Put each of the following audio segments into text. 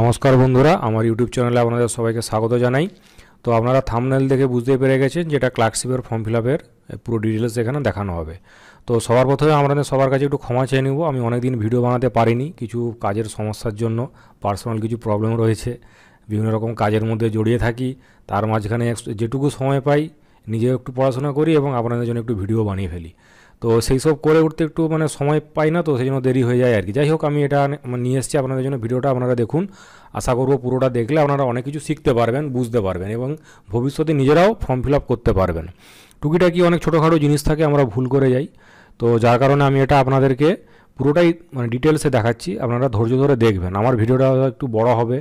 নমস্কার বন্ধুরা আমার ইউটিউব চ্যানেলে আপনাদের সবাইকে স্বাগত জানাই তো আপনারা থামনেল দেখে বুঝতে পেরে গেছেন যেটা ক্লার্কশিপের ফর্ম ফিল আপের পুরো ডিটেলস এখানে দেখানো হবে তো সবার প্রথমে আমাদের সবার কাছে একটু ক্ষমা চেয়ে নেব আমি অনেকদিন ভিডিও বানাতে পারিনি কিছু কাজের সমস্যার জন্য পার্সোনাল কিছু প্রবলেম রয়েছে বিভিন্ন রকম কাজের মধ্যে জড়িয়ে থাকি তার মাঝখানে যেটুকু সময় পাই নিজেও একটু পড়াশোনা করি এবং আপনাদের জন্য একটু ভিডিও বানিয়ে ফেলি তো সেই সব করে উঠতে একটু মানে সময় পাই না তো সেই জন্য দেরি হয়ে যায় আর কি যাই হোক আমি এটা মানে নিয়ে এসেছি আপনাদের জন্য ভিডিওটা আপনারা দেখুন আশা করবো পুরোটা দেখলে আপনারা অনেক কিছু শিখতে পারবেন বুঝতে পারবেন এবং ভবিষ্যতে নিজেরাও ফর্ম ফিল আপ করতে পারবেন টুকিটাকি অনেক ছোটোখাটো জিনিস থাকে আমরা ভুল করে যাই তো যার কারণে আমি এটা আপনাদেরকে পুরোটাই মানে ডিটেলসে দেখাচ্ছি আপনারা ধৈর্য ধরে দেখবেন আমার ভিডিওটা একটু বড় হবে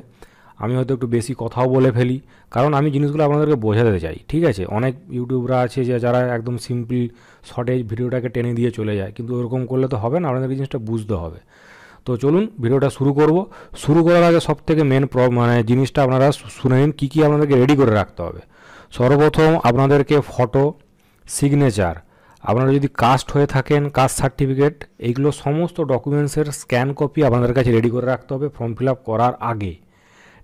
আমি হয়তো একটু বেশি কথাও বলে ফেলি কারণ আমি জিনিসগুলো আপনাদেরকে বোঝাতে চাই ঠিক আছে অনেক ইউটিউবরা আছে যে যারা একদম সিম্পল শর্টেজ ভিডিওটাকে টেনে দিয়ে চলে যায় কিন্তু ওরকম করলে তো হবে না আপনাদেরকে জিনিসটা বুঝতে হবে তো চলুন ভিডিওটা শুরু করব শুরু করার আগে সব থেকে মেন মানে জিনিসটা আপনারা শুনে নিন কী কী আপনাদেরকে রেডি করে রাখতে হবে সর্বপ্রথম আপনাদেরকে ফটো সিগনেচার আপনারা যদি কাস্ট হয়ে থাকেন কাস্ট সার্টিফিকেট এইগুলো সমস্ত ডকুমেন্টসের স্ক্যান কপি আপনাদের কাছে রেডি করে রাখতে হবে ফর্ম ফিল করার আগে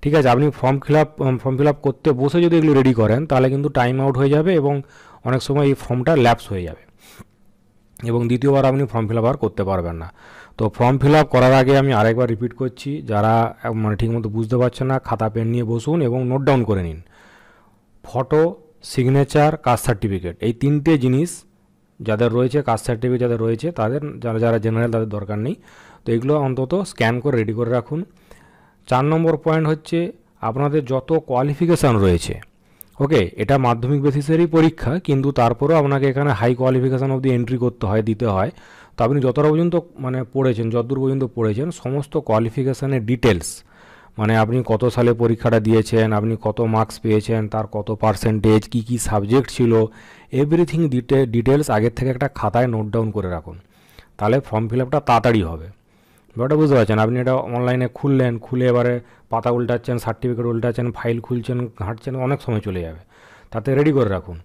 ঠিক আছে আপনি form fill up form fill up করতে বসে যদি এগুলো রেডি করেন তাহলে কিন্তু টাইম আউট হয়ে যাবে এবং অনেক সময় এই ফর্মটা ল্যাপস হয়ে যাবে এবং দ্বিতীয়বার আপনি ফর্ম ফিল আপ আর করতে পারবেন না তো ফর্ম ফিল আপ করার আগে আমি আরেকবার রিপিট করছি যারা মানে ঠিকমতো বুঝতে পারছে না খাতা পেন নিয়ে বসুন এবং নোট ডাউন করে নিন ফটো সিগনেচার কাস্ট সার্টিফিকেট এই তিনটে জিনিস যাদের রয়েছে কাস্ট সার্টিফিকেট যাদের রয়েছে তাদের যারা যারা জেনারেল তাদের দরকার নেই তো এগুলো অন্তত স্ক্যান করে রেডি করে রাখুন চার নম্বর পয়েন্ট হচ্ছে আপনাদের যত কোয়ালিফিকেশান রয়েছে ওকে এটা মাধ্যমিক বেসিসেরই পরীক্ষা কিন্তু তারপরেও আপনাকে এখানে হাই কোয়ালিফিকেশান অবধি এন্ট্রি করতে হয় দিতে হয় তো আপনি যতটা পর্যন্ত মানে পড়েছেন যতদূর পর্যন্ত পড়েছেন সমস্ত কোয়ালিফিকেশানের ডিটেলস মানে আপনি কত সালে পরীক্ষাটা দিয়েছেন আপনি কত মার্কস পেয়েছেন তার কত পার্সেন্টেজ কি কি সাবজেক্ট ছিল এভরিথিং ডিটেলস আগের থেকে একটা খাতায় নোট ডাউন করে রাখুন তাহলে ফর্ম ফিল আপটা তাড়াতাড়ি হবে ব্যাপারটা বুঝতে পারছেন আপনি এটা অনলাইনে খুললেন খুলে এবারে পাতা উল্টাচ্ছেন সার্টিফিকেট উল্টাচ্ছেন ফাইল খুলছেন ঘাঁটছেন অনেক সময় চলে যাবে তাতে রেডি করে রাখুন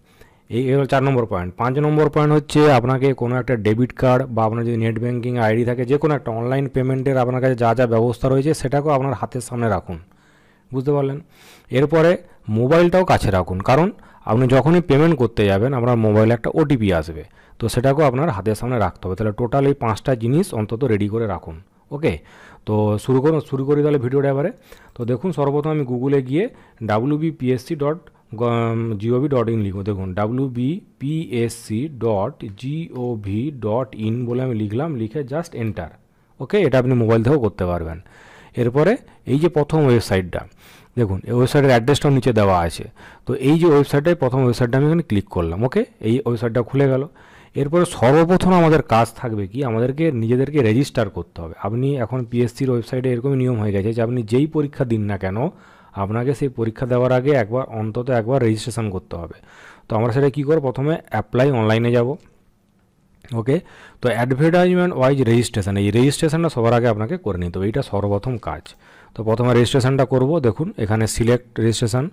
এই হল চার নম্বর পয়েন্ট পাঁচ নম্বর পয়েন্ট হচ্ছে আপনাকে কোনো একটা ডেবিট কার্ড বা আপনার যদি নেট ব্যাঙ্কিং আইডি থাকে যে কোনো একটা অনলাইন পেমেন্টের আপনার কাছে যা যা ব্যবস্থা রয়েছে সেটাকেও আপনার হাতের সামনে রাখুন বুঝতে পারলেন এরপরে মোবাইলটাও কাছে রাখুন কারণ আপনি যখনই পেমেন্ট করতে যাবেন আপনার মোবাইলে একটা ওটিপি আসবে তো সেটাকেও আপনার হাতের সামনে রাখতে হবে তাহলে টোটাল এই পাঁচটা জিনিস অন্তত রেডি করে রাখুন ওকে তো শুরু করুন শুরু করি তাহলে ভিডিওটা এবারে তো দেখুন সর্বপ্রথম আমি গুগলে গিয়ে W BPSC dot gov dot in লিখবো দেখুন W BPSC dot gov dot in বলে আমি লিখলাম লিখে জাস্ট এন্টার ওকে এটা আপনি মোবাইল থেকেও করতে পারবেন এরপরে এই যে প্রথম ওয়েবসাইটটা দেখুন এই ওয়েবসাইটের অ্যাড্রেসটাও নিচে দেওয়া আছে তো এই যে ওয়েবসাইটে প্রথম ওয়েবসাইটটা আমি এখানে ক্লিক করলাম ওকে এই ওয়েবসাইটটা খুলে গেল এরপরে সর্বপ্রথম আমাদের কাজ থাকবে কি আমাদেরকে নিজেদেরকে রেজিস্টার করতে হবে আপনি এখন পিএসসির ওয়েবসাইটে এরকমই নিয়ম হয়ে গেছে যে আপনি যেই পরীক্ষা দিন না কেন আপনাকে সেই পরীক্ষা দেওয়ার আগে একবার অন্তত একবার রেজিস্ট্রেশন করতে হবে তো আমরা সেটা কী করব প্রথমে অ্যাপ্লাই অনলাইনে যাব ওকে তো অ্যাডভার্টাইজমেন্ট ওয়াইজ রেজিস্ট্রেশন এই রেজিস্ট্রেশনটা সবার আগে আপনাকে করে নিতে হবে এইটা সর্বপ্রথম কাজ তো প্রথমে রেজিস্ট্রেশনটা করব দেখুন এখানে সিলেক্ট রেজিস্ট্রেশন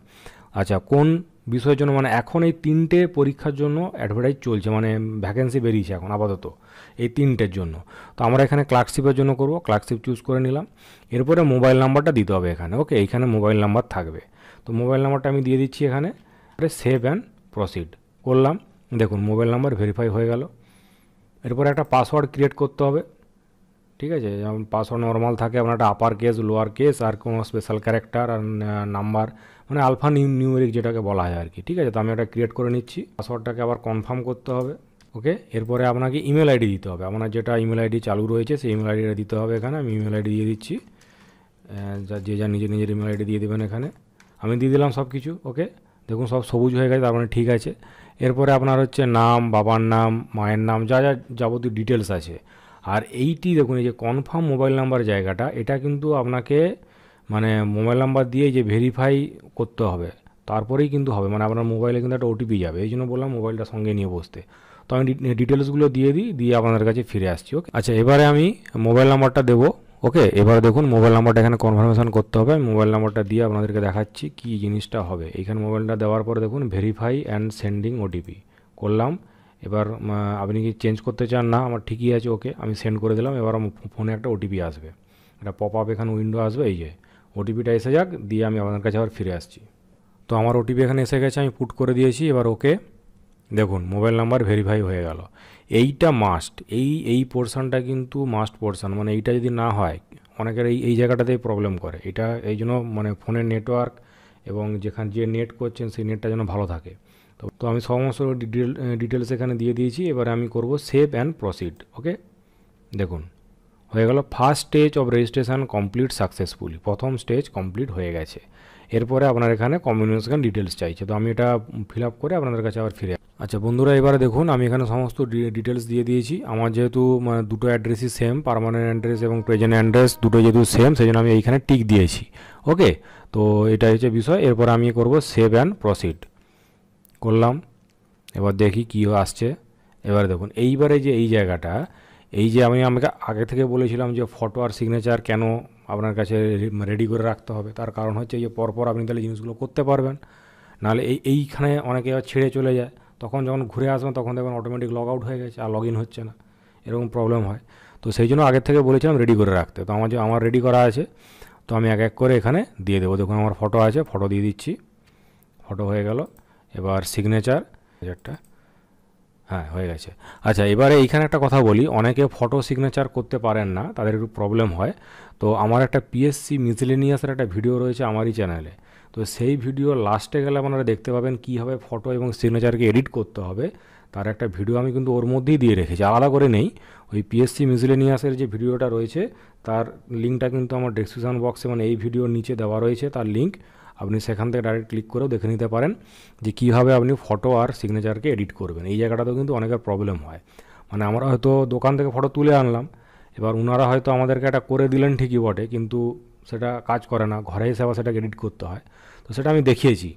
আচ্ছা কোন বিষয়ের জন্য মানে এখন এই তিনটে পরীক্ষার জন্য অ্যাডভার্টাইজ চলছে মানে ভ্যাকেন্সি বেরিয়েছে এখন আপাতত এই তিনটের জন্য তো আমরা এখানে ক্লার্কশিপের জন্য করব ক্লার্কশিপ চুজ করে নিলাম এরপরে মোবাইল নাম্বারটা দিতে হবে এখানে ওকে এইখানে মোবাইল নাম্বার থাকবে তো মোবাইল নাম্বারটা আমি দিয়ে দিচ্ছি এখানে সেভ অ্যান্ড প্রসিড করলাম দেখুন মোবাইল নাম্বার ভেরিফাই হয়ে গেল এরপরে একটা পাসওয়ার্ড ক্রিয়েট করতে হবে ঠিক আছে যেমন পাসওয়ার্ড নর্মাল থাকে আপনার একটা আপার কেস লোয়ার কেস আর কোনো স্পেশাল ক্যারেক্টার আর নাম্বার মানে আলফা নিউ নিউমেরিক যেটাকে বলা হয় আর কি ঠিক আছে তো আমি ওটা ক্রিয়েট করে নিচ্ছি পাসওয়ার্ডটাকে আবার কনফার্ম করতে হবে ওকে এরপরে আপনাকে ইমেল আইডি দিতে হবে আপনার যেটা ইমেল আইডি চালু রয়েছে সেই ইমেল আইডিটা দিতে হবে এখানে আমি ইমেল আইডি দিয়ে দিচ্ছি যা যে যা নিজের নিজের ইমেল আইডি দিয়ে দেবেন এখানে আমি দিয়ে দিলাম সব কিছু ওকে দেখুন সব সবুজ হয়ে গেছে তার মানে ঠিক আছে এরপরে আপনার হচ্ছে নাম বাবার নাম মায়ের নাম যা যা যাবতীয় ডিটেলস আছে আর এইটি দেখুন এই যে কনফার্ম মোবাইল নাম্বার জায়গাটা এটা কিন্তু আপনাকে মানে মোবাইল নাম্বার দিয়ে যে ভেরিফাই করতে হবে তারপরেই কিন্তু হবে মানে আপনার মোবাইলে কিন্তু একটা ওটিপি যাবে এই জন্য বললাম মোবাইলটা সঙ্গে নিয়ে বসতে তো আমি ডিটেলসগুলো দিয়ে দিই দিয়ে আপনাদের কাছে ফিরে আসছি ওকে আচ্ছা এবারে আমি মোবাইল নাম্বারটা দেবো ওকে এবার দেখুন মোবাইল নাম্বারটা এখানে কনফার্মেশন করতে হবে মোবাইল নাম্বারটা দিয়ে আপনাদেরকে দেখাচ্ছি কি জিনিসটা হবে এখানে মোবাইলটা দেওয়ার পরে দেখুন ভেরিফাই অ্যান্ড সেন্ডিং ওটিপি করলাম এবার আপনি কি চেঞ্জ করতে চান না আমার ঠিকই আছে ওকে আমি সেন্ড করে দিলাম এবার ফোনে একটা ওটিপি আসবে একটা পপ আপ এখানে উইন্ডো আসবে এই যে ওটিপিটা এসে যাক দিয়ে আমি আপনার কাছে আবার ফিরে আসছি তো আমার ওটিপি এখানে এসে গেছে আমি পুট করে দিয়েছি এবার ওকে দেখুন মোবাইল নাম্বার ভেরিফাই হয়ে গেল এইটা মাস্ট এই এই পোর্শনটা কিন্তু মাস্ট পোর্শন মানে এইটা যদি না হয় অনেকের এই এই জায়গাটাতেই প্রবলেম করে এটা এই জন্য মানে ফোনের নেটওয়ার্ক এবং যেখানে যে নেট করছেন সেই নেটটা যেন ভালো থাকে তো তো আমি সমস্ত ডিটেল ডিটেলস এখানে দিয়ে দিয়েছি এবারে আমি করব সেভ অ্যান্ড প্রসিড ওকে দেখুন হয়ে গেল first stage of registration complete successfully প্রথম স্টেজ কমপ্লিট হয়ে গেছে এরপরে আপনার এখানে কমিউনিকেশন ডিটেলস চাইছে তো আমি এটা ফিল আপ করে আপনাদের কাছে আবার ফিরে আচ্ছা বন্ধুরা এবারে দেখুন আমি এখানে সমস্ত ডিটেলস দিয়ে দিয়েছি আমার যেহেতু মানে, দুটো অ্যাড্রেসই সেম পারমানেন্ট অ্যাড্রেস এবং প্রেজেন্ট অ্যাড্রেস দুটো যেহেতু সেম সেই জন্য আমি এইখানে টিক দিয়েছি ওকে তো এটা হচ্ছে বিষয় এরপর আমি করব সেভ অ্যান্ড প্রসিড করলাম এবার দেখি কী আসছে এবার দেখুন এইবারে যে এই জায়গাটা এই যে আমি আমাকে আগে থেকে বলেছিলাম যে ফটো আর সিগনেচার কেন আপনার কাছে রেডি করে রাখতে হবে তার কারণ হচ্ছে যে পরপর আপনি তাহলে জিনিসগুলো করতে পারবেন নাহলে এই এইখানে অনেকে ছেড়ে চলে যায় তখন যখন ঘুরে আসবেন তখন দেখবেন অটোমেটিক লগ আউট হয়ে গেছে আর লগ ইন হচ্ছে না এরকম প্রবলেম হয় তো সেই জন্য আগের থেকে বলেছিলাম রেডি করে রাখতে তো আমার যে আমার রেডি করা আছে তো আমি এক এক করে এখানে দিয়ে দেবো দেখুন আমার ফটো আছে ফটো দিয়ে দিচ্ছি ফটো হয়ে গেল এবার সিগনেচার একটা হ্যাঁ হয়ে গেছে আচ্ছা এবারে এইখানে একটা কথা বলি অনেকে ফটো সিগনেচার করতে পারেন না তাদের একটু প্রবলেম হয় তো আমার একটা পিএসসি মিসলেনিয়াসের একটা ভিডিও রয়েছে আমারই চ্যানেলে তো সেই ভিডিও লাস্টে গেলে আপনারা দেখতে পাবেন কীভাবে ফটো এবং সিগনেচারকে এডিট করতে হবে তার একটা ভিডিও আমি কিন্তু ওর মধ্যেই দিয়ে রেখেছি আলাদা করে নেই ওই পিএসসি মিউজিলেনিয়াসের যে ভিডিওটা রয়েছে তার লিঙ্কটা কিন্তু আমার ডেসক্রিপশান বক্সে মানে এই ভিডিওর নিচে দেওয়া রয়েছে তার লিঙ্ক আপনি সেখান থেকে ডাইরেক্ট ক্লিক করেও দেখে নিতে পারেন যে কীভাবে আপনি ফটো আর সিগনেচারকে এডিট করবেন এই জায়গাটাতেও কিন্তু অনেকের প্রবলেম হয় মানে আমরা হয়তো দোকান থেকে ফটো তুলে আনলাম এবার ওনারা হয়তো আমাদেরকে এটা করে দিলেন ঠিকই বটে কিন্তু সেটা কাজ করে না ঘরে এসে আবার সেটাকে এডিট করতে হয় তো সেটা আমি দেখিয়েছি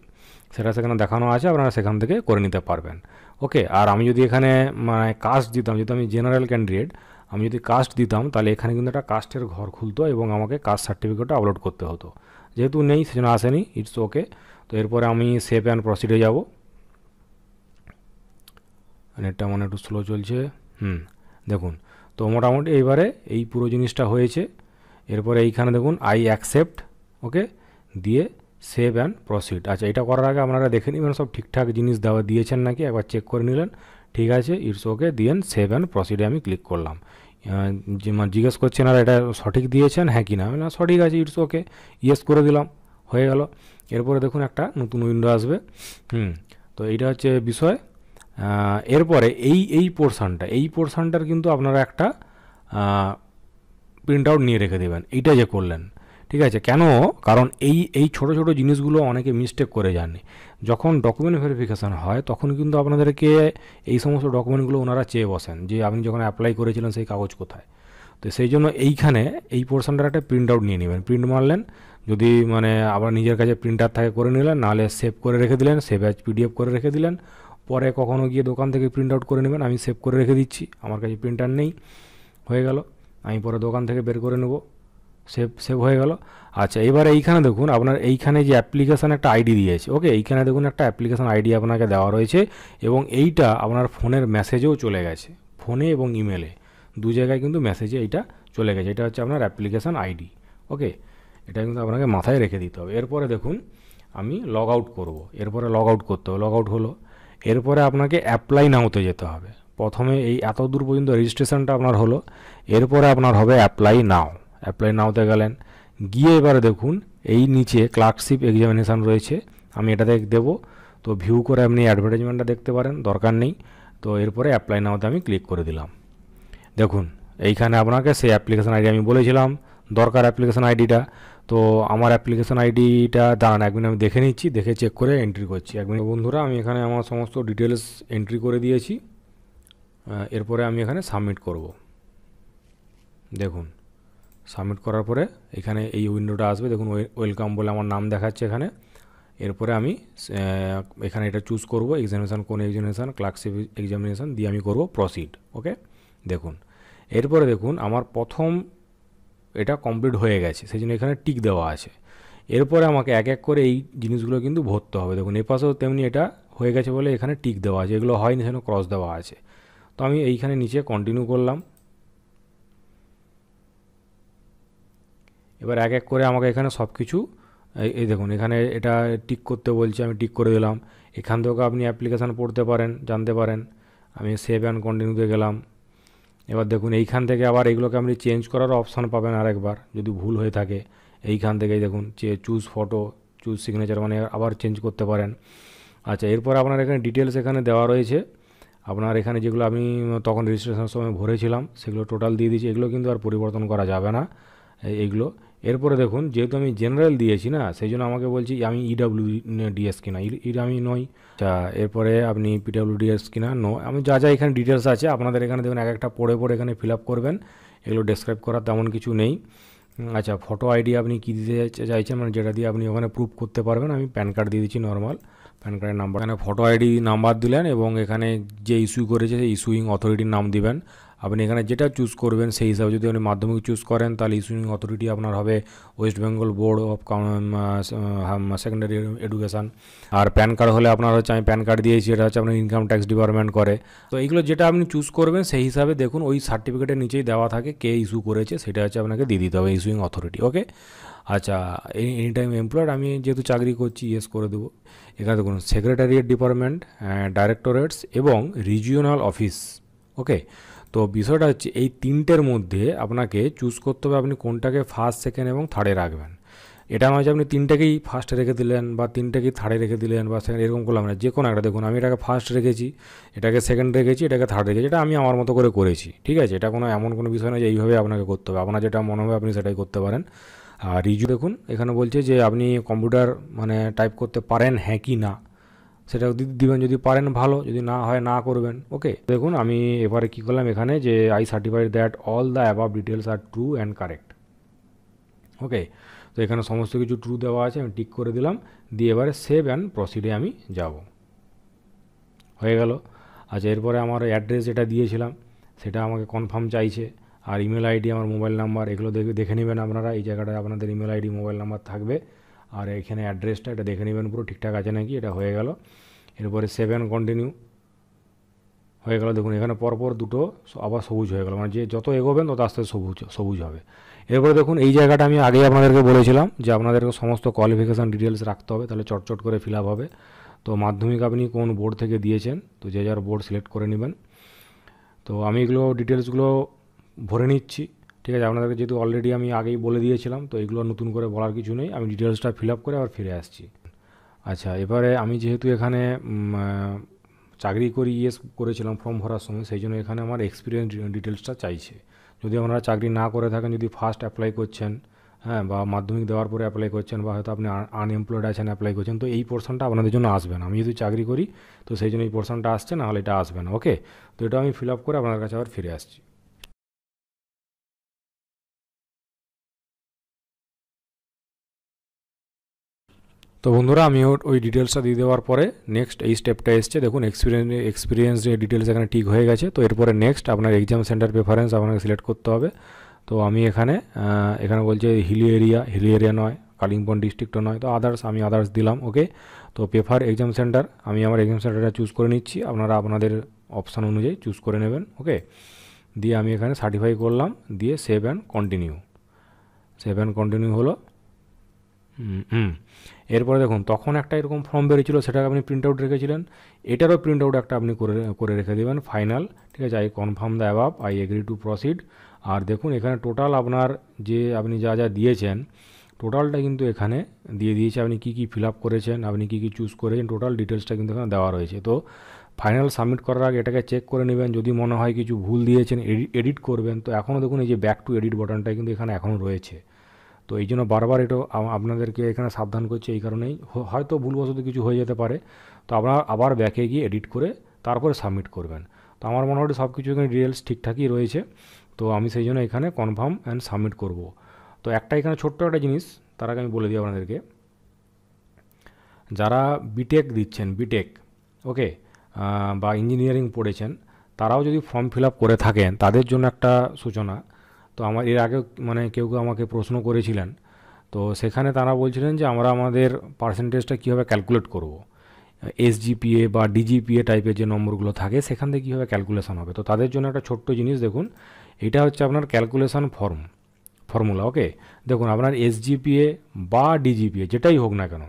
সেটা সেখানে দেখানো আছে আপনারা সেখান থেকে করে নিতে পারবেন ওকে আর আমি যদি এখানে মানে কাস্ট দিতাম যেহেতু আমি জেনারেল ক্যান্ডিডেট আমি যদি কাস্ট দিতাম তাহলে এখানে কিন্তু একটা কাস্টের ঘর খুলতো এবং আমাকে কাস্ট সার্টিফিকেটটা আপলোড করতে হতো যেহেতু নেই সেজন্য আসেনি ইটস ওকে তো এরপরে আমি সেভ অ্যান্ড প্রসিডে যাব নেটটা মানে একটু স্লো চলছে হুম দেখুন তো মোটামুটি এইবারে এই পুরো জিনিসটা হয়েছে এরপরে এইখানে দেখুন আই অ্যাকসেপ্ট ওকে দিয়ে সেভ অ্যান্ড প্রসিড আচ্ছা এটা করার আগে আপনারা দেখে নেবেন সব ঠিকঠাক জিনিস দেওয়া দিয়েছেন নাকি একবার চেক করে নিলেন ঠিক আছে ইটস ওকে দিয়েন সেভ অ্যান্ড প্রসিডে আমি ক্লিক করলাম জিজ্ঞেস করছেন আর এটা সঠিক দিয়েছেন হ্যাঁ কি না না সঠিক আছে ইটস ওকে ইয়েস করে দিলাম হয়ে গেল এরপরে দেখুন একটা নতুন উইন্ডো আসবে হুম তো এইটা হচ্ছে বিষয় এরপরে এই এই পোর্শানটা এই পোর্শানটার কিন্তু আপনারা একটা প্রিন্ট আউট নিয়ে রেখে দেবেন এইটা যে করলেন ঠিক আছে কেন কারণ এই এই ছোট ছোট জিনিসগুলো অনেকে মিস্টেক করে জানে যখন ডকুমেন্ট ভেরিফিকেশান হয় তখন কিন্তু আপনাদেরকে এই সমস্ত ডকুমেন্টগুলো ওনারা চেয়ে বসেন যে আপনি যখন অ্যাপ্লাই করেছিলেন সেই কাগজ কোথায় তো সেই জন্য এইখানে এই পোর্শনটার একটা প্রিন্ট আউট নিয়ে নেবেন প্রিন্ট মারলেন যদি মানে আবার নিজের কাছে প্রিন্টার থাকে করে নিলেন নাহলে সেভ করে রেখে দিলেন সেভ অ্যাজ পিডিএফ করে রেখে দিলেন পরে কখনও গিয়ে দোকান থেকে প্রিন্ট আউট করে নেবেন আমি সেভ করে রেখে দিচ্ছি আমার কাছে প্রিন্টার নেই হয়ে গেল আমি পরে দোকান থেকে বের করে নেবো সেভ সেভ হয়ে গেল আচ্ছা এবার এইখানে দেখুন আপনার এইখানে যে অ্যাপ্লিকেশান একটা আইডি দিয়েছে ওকে এইখানে দেখুন একটা অ্যাপ্লিকেশান আইডি আপনাকে দেওয়া রয়েছে এবং এইটা আপনার ফোনের মেসেজেও চলে গেছে ফোনে এবং ইমেলে দু জায়গায় কিন্তু মেসেজে এইটা চলে গেছে এটা হচ্ছে আপনার অ্যাপ্লিকেশান আইডি ওকে এটা কিন্তু আপনাকে মাথায় রেখে দিতে হবে এরপরে দেখুন আমি লগ আউট করবো এরপরে লগ আউট করতে হবে লগ আউট হলো এরপরে আপনাকে অ্যাপ্লাই নাওতে যেতে হবে প্রথমে এই এত দূর পর্যন্ত রেজিস্ট্রেশনটা আপনার হলো এরপরে আপনার হবে অ্যাপ্লাই নাও অ্যাপ্লাই নাওতে গেলেন গিয়ে এবারে দেখুন এই নিচে ক্লার্কশিপ এক্সামিনেশান রয়েছে আমি এটা দেখ দেবো তো ভিউ করে আপনি অ্যাডভার্টাইজমেন্টটা দেখতে পারেন দরকার নেই তো এরপরে অ্যাপ্লাই নাওতে আমি ক্লিক করে দিলাম দেখুন এইখানে আপনাকে সেই অ্যাপ্লিকেশান আইডি আমি বলেছিলাম দরকার অ্যাপ্লিকেশান আইডিটা তো আমার অ্যাপ্লিকেশান আইডিটা দাঁড়ান একদিন আমি দেখে নিচ্ছি দেখে চেক করে এন্ট্রি করছি একদিন বন্ধুরা আমি এখানে আমার সমস্ত ডিটেলস এন্ট্রি করে দিয়েছি এরপরে আমি এখানে সাবমিট করব দেখুন সাবমিট করার পরে এখানে এই উইন্ডোটা আসবে দেখুন ওয়েলকাম বলে আমার নাম দেখাচ্ছে এখানে এরপরে আমি এখানে এটা চুজ করব এক্সামিনেশান কোন এক্সামিনেশান ক্লার্কশিপ এক্সামিনেশান দিয়ে আমি করব প্রসিড ওকে দেখুন এরপরে দেখুন আমার প্রথম এটা কমপ্লিট হয়ে গেছে সেই জন্য এখানে টিক দেওয়া আছে এরপরে আমাকে এক এক করে এই জিনিসগুলো কিন্তু ভরতে হবে দেখুন এপাশেও তেমনি এটা হয়ে গেছে বলে এখানে টিক দেওয়া আছে এগুলো হয়নি সেখানে ক্রস দেওয়া আছে তো আমি এইখানে নিচে কন্টিনিউ করলাম এবার এক এক করে আমাকে এখানে সব কিছু এই দেখুন এখানে এটা টিক করতে বলছে আমি টিক করে দিলাম এখান থেকে আপনি অ্যাপ্লিকেশান পড়তে পারেন জানতে পারেন আমি সেভ অ্যান্ড কন্টিনিউতে গেলাম এবার দেখুন এইখান থেকে আবার এগুলোকে আপনি চেঞ্জ করারও অপশান পাবেন আরেকবার যদি ভুল হয়ে থাকে এইখান থেকেই দেখুন যে চুজ ফটো চুজ সিগনেচার মানে আবার চেঞ্জ করতে পারেন আচ্ছা এরপর আপনার এখানে ডিটেলস এখানে দেওয়া রয়েছে আপনার এখানে যেগুলো আমি তখন রেজিস্ট্রেশনের সময় ভরেছিলাম সেগুলো টোটাল দিয়ে দিয়েছি এগুলো কিন্তু আর পরিবর্তন করা যাবে না এইগুলো এরপরে দেখুন যেহেতু আমি জেনারেল দিয়েছি না সেই জন্য আমাকে বলছি আমি ইডাব্লিউ ডিএস কিনা ই আমি নই আচ্ছা এরপরে আপনি পিডাব্লিউ ডিএস কিনা নো আমি যা যা এখানে ডিটেলস আছে আপনাদের এখানে দেখুন এক একটা পড়ে পড়ে এখানে ফিল আপ করবেন এগুলো ডেসক্রাইব করার তেমন কিছু নেই আচ্ছা ফটো আইডি আপনি কী দিতে চাইছেন মানে যেটা দিয়ে আপনি ওখানে প্রুফ করতে পারবেন আমি প্যান কার্ড দিয়ে দিচ্ছি নর্মাল প্যান কার্ডের নাম্বার এখানে ফটো আইডি নাম্বার দিলেন এবং এখানে যে ইস্যু করেছে সেই ইস্যুইং অথরিটির নাম দিবেন আপনি এখানে যেটা চুজ করবেন সেই হিসাবে যদি আপনি মাধ্যমিক চুজ করেন তাহলে ইস্যুইং অথরিটি আপনার হবে West Bengal board of secondary education আর প্যান কার্ড হলে আপনার হচ্ছে আমি প্যান কার্ড দিয়েছি এটা হচ্ছে আপনার ইনকাম ট্যাক্স ডিপার্টমেন্ট করে তো এইগুলো যেটা আপনি চুজ করবেন সেই হিসাবে দেখুন ওই সার্টিফিকেটের নিচেই দেওয়া থাকে কে ইস্যু করেছে সেটা হচ্ছে আপনাকে দিয়ে দিতে হবে ইস্যুইং অথরিটি ওকে আচ্ছা এনি টাইম এমপ্লয়েড আমি যেহেতু চাকরি করছি ইয়েস করে দেবো এখানে দেখুন সেক্রেটারিয়েট ডিপার্টমেন্ট ডাইরেক্টরেটস এবং রিজিওনাল অফিস ওকে তো বিষয়টা হচ্ছে এই তিনটের মধ্যে আপনাকে চুজ করতে হবে আপনি কোনটাকে ফার্স্ট সেকেন্ড এবং থার্ডে রাখবেন এটা নয় যে মানে আপনি তিনটাকেই ফার্স্টে রেখে দিলেন বা তিনটাকেই থার্ডে রেখে দিলেন বা সেকেন্ড এরকম করলাম না যে কোনো একটা দেখুন আমি এটাকে ফার্স্ট রেখেছি এটাকে সেকেন্ড রেখেছি এটাকে থার্ড রেখেছি এটা আমি আমার মতো করে করেছি ঠিক আছে এটা কোনো এমন কোনো বিষয় নয় যে এইভাবে আপনাকে করতে হবে আপনার যেটা মনে হবে আপনি সেটাই করতে পারেন আর রিজু দেখুন এখানে বলছে যে আপনি কম্পিউটার মানে টাইপ করতে পারেন হ্যাঁ কি না সেটা দিবেন যদি পারেন ভালো যদি না হয় না করবেন ওকে দেখুন আমি এবারে কী করলাম এখানে যে I certified that all the above details are true and correct okay তো এখানে সমস্ত কিছু ট্রু দেওয়া আছে আমি টিক করে দিলাম দিয়ে এবারে সেভ অ্যান্ড প্রসিডে আমি যাব হয়ে গেল আচ্ছা এরপরে আমার অ্যাড্রেস যেটা দিয়েছিলাম সেটা আমাকে কনফার্ম চাইছে আর ইমেল আইডি আমার মোবাইল নাম্বার এগুলো দেখে দেখে নেবেন আপনারা এই জায়গাটায় আপনাদের ইমেল আইডি মোবাইল নাম্বার থাকবে আর এখানে অ্যাড্রেসটা এটা দেখে নেবেন পুরো ঠিকঠাক আছে নাকি এটা হয়ে গেল এরপরে সেভেন কন্টিনিউ হয়ে গেল দেখুন এখানে পরপর দুটো আবার সবুজ হয়ে গেল মানে যে যত এগোবেন তত আস্তে সবুজ সবুজ হবে এরপরে দেখুন এই জায়গাটা আমি আগেই আপনাদেরকে বলেছিলাম যে আপনাদেরকে সমস্ত কোয়ালিফিকেশান ডিটেলস রাখতে হবে তাহলে চটচট করে ফিল হবে তো মাধ্যমিক আপনি কোন বোর্ড থেকে দিয়েছেন তো যে যার বোর্ড সিলেক্ট করে নেবেন তো আমি এগুলো ডিটেলসগুলো ভরে নিচ্ছি ঠিক আছে আপনাদেরকে যেহেতু অলরেডি আমি আগেই বলে দিয়েছিলাম তো এগুলো নতুন করে বলার কিছু নেই আমি ডিটেলসটা ফিল আপ করে আবার ফিরে আসছি আচ্ছা এবারে আমি যেহেতু এখানে চাকরি করি ইয়েস করেছিলাম ফর্ম ভরার সময় সেই জন্য এখানে আমার এক্সপিরিয়েন্স ডিটেলসটা চাইছে যদি আপনারা চাকরি না করে থাকেন যদি ফার্স্ট অ্যাপ্লাই করছেন হ্যাঁ বা মাধ্যমিক দেওয়ার পরে অ্যাপ্লাই করছেন বা হয়তো আপনি আনএমপ্লয়েড আছেন অ্যাপ্লাই করছেন তো এই পোর্শনটা আপনাদের জন্য আসবে না আমি যদি চাকরি করি তো সেই জন্য এই পোর্শনটা আসছে না হলে এটা আসবে না ওকে তো এটা আমি ফিল আপ করে আপনার কাছে আবার ফিরে আসছি তো বন্ধুরা আমি ওই ডিটেলসটা দিয়ে দেওয়ার পরে নেক্সট এই স্টেপটা এসছে দেখুন এক্সপিরিয়েন্স এক্সপিরিয়েন্স ডিটেলস এখানে ঠিক হয়ে গেছে তো এরপরে নেক্সট আপনার এক্সাম সেন্টার প্রেফারেন্স আপনাকে সিলেক্ট করতে হবে তো আমি এখানে এখানে বলছে হিলি এরিয়া হিলি এরিয়া নয় কালিম্পং ডিস্ট্রিক্টও নয় তো আদার্স আমি আদার্স দিলাম ওকে তো পেফার এক্সাম সেন্টার আমি আমার এক্সাম সেন্টারটা চুজ করে নিচ্ছি আপনারা আপনাদের অপশান অনুযায়ী চুজ করে নেবেন ওকে দিয়ে আমি এখানে সার্টিফাই করলাম দিয়ে save and continue save and continue হলো হুম এরপরে দেখুন তখন একটা এরকম ফর্ম বেরিয়েছিল সেটাকে আপনি প্রিন্ট আউট রেখেছিলেন এটারও প্রিন্ট আউট একটা আপনি করে করে রেখে দেবেন ফাইনাল ঠিক আছে I confirm the above I agree to proceed আর দেখুন এখানে টোটাল আপনার যে আপনি যা যা দিয়েছেন টোটালটা কিন্তু এখানে দিয়ে দিয়েছে আপনি কি কি ফিল আপ করেছেন আপনি কি কি চুজ করেছেন টোটাল ডিটেলসটা কিন্তু এখানে দেওয়া রয়েছে তো ফাইনাল সাবমিট করার আগে এটাকে চেক করে নেবেন যদি মনে হয় কিছু ভুল দিয়েছেন এডিট করবেন তো এখনও দেখুন এই যে ব্যাক টু এডিট বাটনটা কিন্তু এখানে এখনও রয়েছে তো এই জন্য বারবার এটা আপনাদেরকে এখানে সাবধান করছে এই কারণেই হয়তো ভুলবশত কিছু হয়ে যেতে পারে তো আপনারা আবার ব্যাকে গিয়ে এডিট করে তারপরে সাবমিট করবেন তো আমার মনে হয় সব কিছু এখানে ডিটেলস ঠিকঠাকই রয়েছে তো আমি সেই জন্য এখানে কনফার্ম অ্যান্ড সাবমিট করব তো একটা এখানে ছোট্ট একটা জিনিস তার আগে আমি বলে দিই আপনাদেরকে যারা বিটেক দিচ্ছেন বিটেক ওকে বা ইঞ্জিনিয়ারিং পড়েছেন তারাও যদি ফর্ম ফিল করে থাকেন তাদের জন্য একটা সূচনা তো আমার এর আগে মানে কেউ কেউ আমাকে প্রশ্ন করেছিলেন তো সেখানে তারা বলছিলেন যে আমরা আমাদের পার্সেন্টেজটা কীভাবে ক্যালকুলেট করব এসজিপিএ বা ডিজিপিএ টাইপের যে নম্বরগুলো থাকে সেখান থেকে কীভাবে ক্যালকুলেশন হবে তো তাদের জন্য একটা ছোট্ট জিনিস দেখুন এটা হচ্ছে আপনার ক্যালকুলেশন ফর্ম ফর্মুলা ওকে দেখুন আপনার এসজিপিএ বা ডিজিপিএ যেটাই হোক না কেন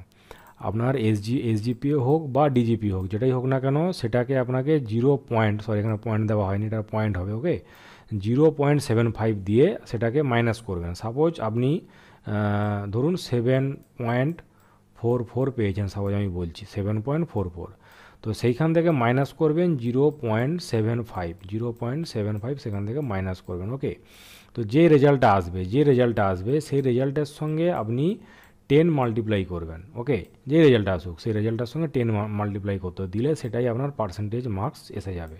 আপনার এসজি এসজিপিএ হোক বা ডিজিপি হোক যেটাই হোক না কেন সেটাকে আপনাকে জিরো পয়েন্ট সরি এখানে পয়েন্ট দেওয়া হয়নি এটা পয়েন্ট হবে okay zero point seven five দিয়ে সেটাকে মাইনাস করবেন সাপোজ আপনি ধরুন সেভেন পয়েন্ট ফোর ফোর পেয়েছেন সাপোজ আমি বলছি সেভেন পয়েন্ট ফোর ফোর তো সেইখান থেকে মাইনাস করবেন zero point seven five zero point seven five সেখান থেকে মাইনাস করবেন ওকে তো যে রেজাল্টটা আসবে যে রেজাল্টটা আসবে সেই রেজাল্টের সঙ্গে আপনি টেন মাল্টিপ্লাই করবেন ওকে যে রেজাল্ট আসুক সেই রেজাল্টটার সঙ্গে টেন মাল্টিপ্লাই করতে দিলে সেটাই আপনার পার্সেন্টেজ মার্কস এসে যাবে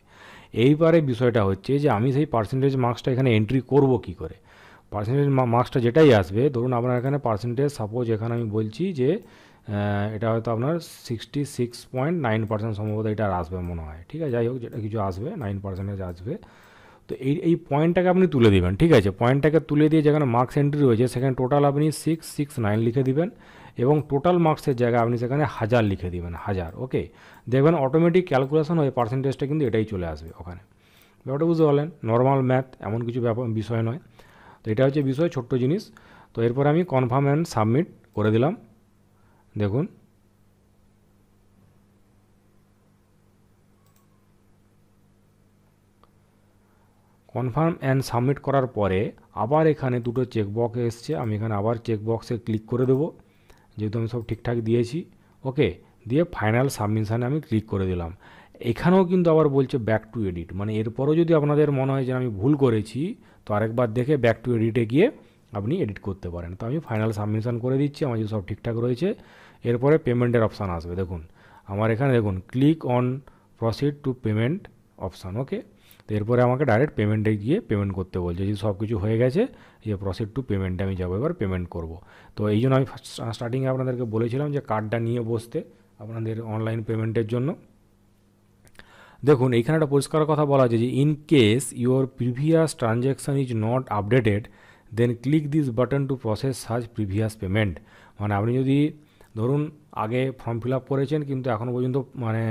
এইবারে বিষয়টা হচ্ছে যে আমি সেই পার্সেন্টেজ মার্কসটা এখানে এন্ট্রি করব কি করে পার্সেন্টেজ মার্কসটা যেটাই আসবে ধরুন আপনার এখানে পার্সেন্টেজ সাপোজ এখানে আমি বলছি যে এটা হয়তো আপনার sixty six point nine percent সম্ভবত এটা আসবে মনে হয় ঠিক আছে যাই হোক যেটা কিছু আসবে নাইন পার্সেন্টেজ আসবে তো এই এই পয়েন্টটাকে আপনি তুলে দেবেন ঠিক আছে পয়েন্টটাকে তুলে দিয়ে যেখানে মার্কস এন্ট্রি রয়েছে সেখানে টোটাল আপনি সিক্স সিক্স নাইন লিখে দেবেন এবং টোটাল মার্কসের জায়গায় আপনি সেখানে হাজার লিখে দিবেন হাজার ওকে দেখবেন অটোমেটিক ক্যালকুলেশন ওই পার্সেন্টেজটা কিন্তু এটাই চলে আসবে ওখানে ব্যাপারটা বুঝতে পারলেন নর্মাল ম্যাথ এমন কিছু ব্যাপার বিষয় নয় তো এটা হচ্ছে বিষয় ছোট্ট জিনিস তো এরপর আমি কনফার্ম অ্যান্ড সাবমিট করে দিলাম দেখুন কনফার্ম অ্যান্ড সাবমিট করার পরে আবার এখানে দুটো চেকবক্স এসছে আমি এখানে আবার চেকবক্সে ক্লিক করে দেবো যেহেতু আমি সব ঠিকঠাক দিয়েছি ওকে দিয়ে ফাইনাল সাবমিশানে আমি ক্লিক করে দিলাম এখানেও কিন্তু আবার বলছে ব্যাক টু এডিট মানে এরপরও যদি আপনাদের মনে হয় যে আমি ভুল করেছি তো আরেকবার দেখে ব্যাক টু এডিটে গিয়ে আপনি এডিট করতে পারেন তো আমি ফাইনাল সাবমিশান করে দিচ্ছি আমার যদি সব ঠিকঠাক রয়েছে এরপরে পেমেন্টের অপশান আসবে দেখুন আমার এখানে দেখুন click on proceed to payment option okay তো এরপরে আমাকে ডাইরেক্ট পেমেন্টে গিয়ে পেমেন্ট করতে বলছে যে সব কিছু হয়ে গেছে যে প্রসিড টু পেমেন্টে আমি যাবো এবার পেমেন্ট করব তো এই জন্য আমি স্টার্টিংয়ে আপনাদেরকে বলেছিলাম যে কার্ডটা নিয়ে বসতে আপনাদের অনলাইন পেমেন্টের জন্য দেখুন এইখানে একটা পরিষ্কার কথা বলা আছে যে in case your previous transaction is not updated then click this button to process সাজ প্রিভিয়াস পেমেন্ট মানে আপনি যদি ধরুন আগে ফর্ম ফিল আপ করেছেন কিন্তু এখনও পর্যন্ত মানে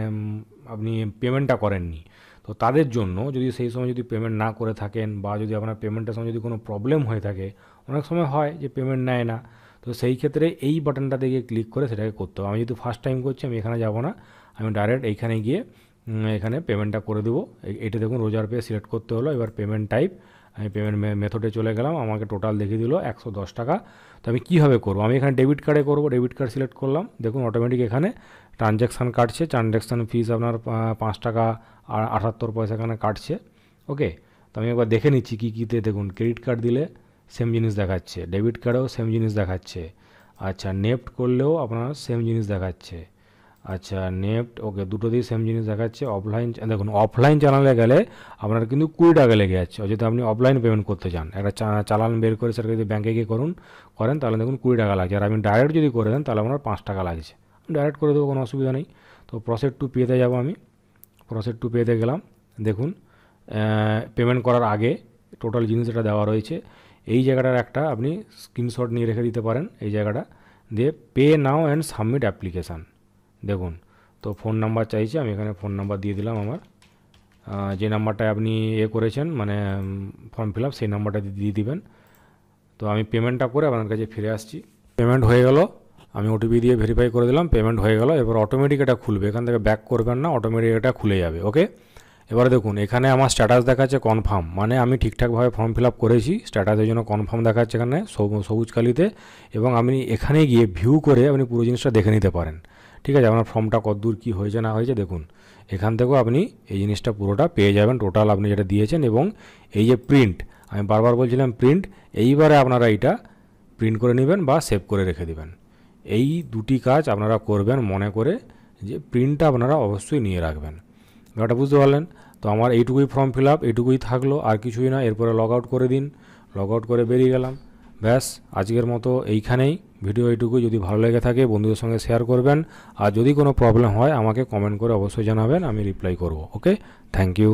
আপনি পেমেন্টটা করেননি তো তাদের জন্য যদি সেই সময় যদি পেমেন্ট না করে থাকেন বা যদি আপনার পেমেন্টের সময় যদি কোনো প্রবলেম হয়ে থাকে অনেক সময় হয় যে পেমেন্ট নেয় না তো সেই ক্ষেত্রে এই বাটনটাতে গিয়ে ক্লিক করে সেটাকে করতে হবে আমি যেহেতু ফার্স্ট টাইম করছি আমি এখানে যাব না আমি ডাইরেক্ট এইখানে গিয়ে এখানে পেমেন্টটা করে দেবো এটা দেখুন রোজার পে সিলেক্ট করতে হলো এবার পেমেন্ট টাইপ আমি পেমেন্ট মেথডে চলে গেলাম আমাকে টোটাল দেখিয়ে দিল একশো দশ টাকা তো আমি কীভাবে করবো আমি এখানে ডেবিট কার্ডে করবো ডেবিট কার্ড সিলেক্ট করলাম দেখুন অটোমেটিক এখানে ট্রানজ্যাকশান কাটছে ট্রানজ্যাকশান ফিস আপনার পাঁচ টাকা আর পয়সা এখানে কাটছে ওকে তো আমি একবার দেখে নিচ্ছি কী কীতে দেখুন ক্রেডিট কার্ড দিলে সেম জিনিস দেখাচ্ছে ডেবিট কার্ডেও সেম জিনিস দেখাচ্ছে আচ্ছা নেফট করলেও আপনার সেম জিনিস দেখাচ্ছে আচ্ছা নেফট ওকে দুটোতেই সেম জিনিস দেখাচ্ছে অফলাইন দেখুন অফলাইন চ্যানেলে গেলে আপনার কিন্তু কুড়ি টাকা লেগে যাচ্ছে যদি আপনি অফলাইন পেমেন্ট করতে চান একটা চালান বের করে সেটাকে যদি ব্যাঙ্কে গিয়ে করুন করেন তাহলে দেখুন কুড়ি টাকা লাগছে আর আপনি ডাইরেক্ট যদি করে দেন তাহলে আপনার পাঁচ টাকা লাগছে ডাইরেক্ট করে দেবো কোনো অসুবিধা নেই তো প্রসেড টু পেতে যাব আমি প্রসেড টু পেতে গেলাম দেখুন পেমেন্ট করার আগে টোটাল জিনিস এটা দেওয়া রয়েছে এই জায়গাটার একটা আপনি স্ক্রিনশট নিয়ে রেখে দিতে পারেন এই জায়গাটা দিয়ে pay now and submit application দেখুন তো ফোন নাম্বার চাইছে আমি এখানে ফোন নাম্বার দিয়ে দিলাম আমার যে নাম্বারটায় আপনি এ করেছেন মানে ফর্ম ফিল আপ সেই নাম্বারটা দিয়ে দিবেন তো আমি পেমেন্টটা করে আপনার কাছে ফিরে আসছি পেমেন্ট হয়ে গেল আমি ওটিপি দিয়ে ভেরিফাই করে দিলাম পেমেন্ট হয়ে গেল এবার অটোমেটিক এটা খুলবে এখান থেকে ব্যাক করবেন না অটোমেটিক এটা খুলে যাবে ওকে এবারে দেখুন এখানে আমার স্ট্যাটাস দেখাচ্ছে কনফার্ম মানে আমি ঠিকঠাকভাবে ফর্ম ফিল আপ করেছি স্ট্যাটাসের জন্য কনফার্ম দেখাচ্ছে এখানে সবুজ কালিতে এবং আপনি এখানে গিয়ে ভিউ করে আপনি পুরো জিনিসটা দেখে নিতে পারেন ঠিক আছে আপনার ফর্মটা কতদূর কী হয়েছে না হয়েছে দেখুন এখান থেকেও আপনি এই জিনিসটা পুরোটা পেয়ে যাবেন টোটাল আপনি যেটা দিয়েছেন এবং এই যে প্রিন্ট আমি বারবার বলছিলাম প্রিন্ট এইবারে আপনারা এইটা প্রিন্ট করে নেবেন বা সেভ করে রেখে দেবেন এই দুটি কাজ আপনারা করবেন মনে করে যে প্রিন্টটা আপনারা অবশ্যই নিয়ে রাখবেন ব্যাপারটা বুঝতে পারলেন তো আমার এইটুকুই ফর্ম ফিল আপ এইটুকুই থাকলো আর কিছুই না এরপরে লগ আউট করে দিন লগ আউট করে বেরিয়ে গেলাম ব্যাস আজকের মতো এইখানেই ভিডিও এইটুকু যদি ভালো লেগে থাকে বন্ধুদের সঙ্গে শেয়ার করবেন আর যদি কোনো প্রবলেম হয় আমাকে কমেন্ট করে অবশ্যই জানাবেন আমি রিপ্লাই করব ওকে থ্যাংক ইউ